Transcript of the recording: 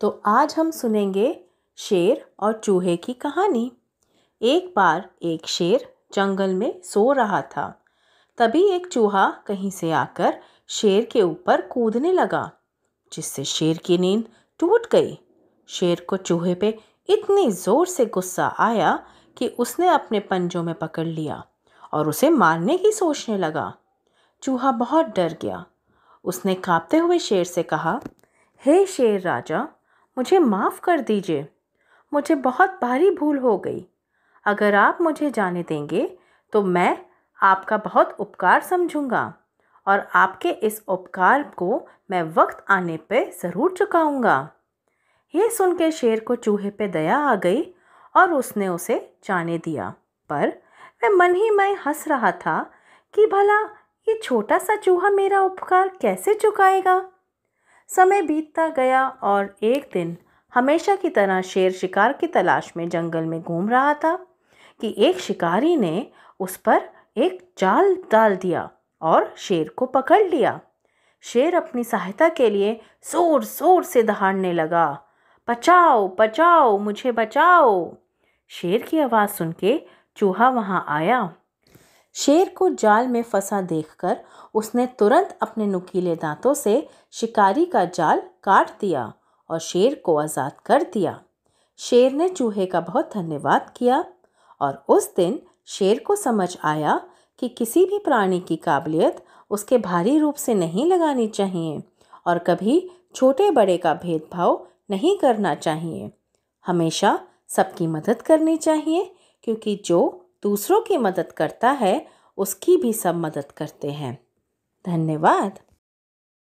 तो आज हम सुनेंगे शेर और चूहे की कहानी एक बार एक शेर जंगल में सो रहा था तभी एक चूहा कहीं से आकर शेर के ऊपर कूदने लगा जिससे शेर की नींद टूट गई शेर को चूहे पे इतनी ज़ोर से गुस्सा आया कि उसने अपने पंजों में पकड़ लिया और उसे मारने की सोचने लगा चूहा बहुत डर गया उसने कांपते हुए शेर से कहा हे शेर राजा मुझे माफ़ कर दीजिए मुझे बहुत भारी भूल हो गई अगर आप मुझे जाने देंगे तो मैं आपका बहुत उपकार समझूंगा और आपके इस उपकार को मैं वक्त आने पर ज़रूर चुकाऊंगा ये सुन के शेर को चूहे पे दया आ गई और उसने उसे जाने दिया पर मैं मन ही मैं हंस रहा था कि भला ये छोटा सा चूहा मेरा उपकार कैसे चुकाएगा समय बीतता गया और एक दिन हमेशा की तरह शेर शिकार की तलाश में जंगल में घूम रहा था कि एक शिकारी ने उस पर एक जाल डाल दिया और शेर को पकड़ लिया शेर अपनी सहायता के लिए ज़ोर ज़ोर से दहाड़ने लगा बचाओ बचाओ मुझे बचाओ शेर की आवाज़ सुन के चूहा वहाँ आया शेर को जाल में फंसा देखकर उसने तुरंत अपने नुकीले दांतों से शिकारी का जाल काट दिया और शेर को आज़ाद कर दिया शेर ने चूहे का बहुत धन्यवाद किया और उस दिन शेर को समझ आया कि किसी भी प्राणी की काबिलियत उसके भारी रूप से नहीं लगानी चाहिए और कभी छोटे बड़े का भेदभाव नहीं करना चाहिए हमेशा सबकी मदद करनी चाहिए क्योंकि जो दूसरों की मदद करता है उसकी भी सब मदद करते हैं धन्यवाद